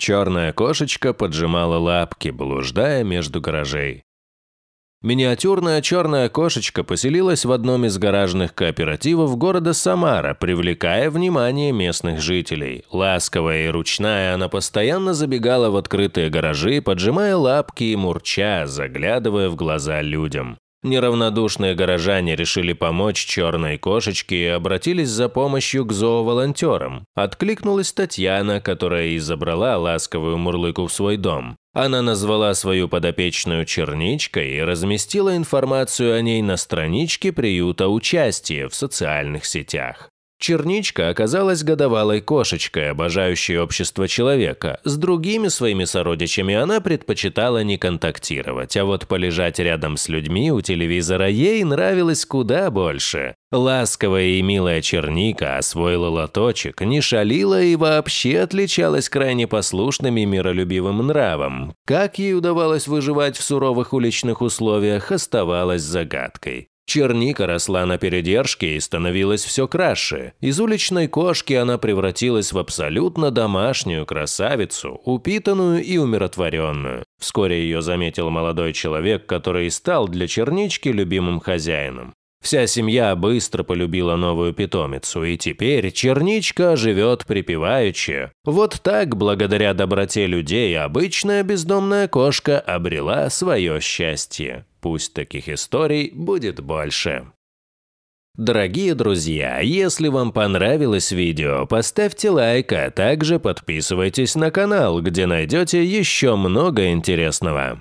Черная кошечка поджимала лапки, блуждая между гаражей. Миниатюрная черная кошечка поселилась в одном из гаражных кооперативов города Самара, привлекая внимание местных жителей. Ласковая и ручная, она постоянно забегала в открытые гаражи, поджимая лапки и мурча, заглядывая в глаза людям. Неравнодушные горожане решили помочь черной кошечке и обратились за помощью к зооволонтерам. Откликнулась Татьяна, которая и забрала ласковую мурлыку в свой дом. Она назвала свою подопечную черничкой и разместила информацию о ней на страничке приюта участия в социальных сетях. Черничка оказалась годовалой кошечкой, обожающей общество человека. С другими своими сородичами она предпочитала не контактировать, а вот полежать рядом с людьми у телевизора ей нравилось куда больше. Ласковая и милая черника освоила лоточек, не шалила и вообще отличалась крайне послушным и миролюбивым нравом. Как ей удавалось выживать в суровых уличных условиях, оставалось загадкой. Черника росла на передержке и становилась все краше. Из уличной кошки она превратилась в абсолютно домашнюю красавицу, упитанную и умиротворенную. Вскоре ее заметил молодой человек, который стал для чернички любимым хозяином. Вся семья быстро полюбила новую питомицу, и теперь черничка живет припеваючи. Вот так, благодаря доброте людей, обычная бездомная кошка обрела свое счастье. Пусть таких историй будет больше. Дорогие друзья, если вам понравилось видео, поставьте лайк, а также подписывайтесь на канал, где найдете еще много интересного.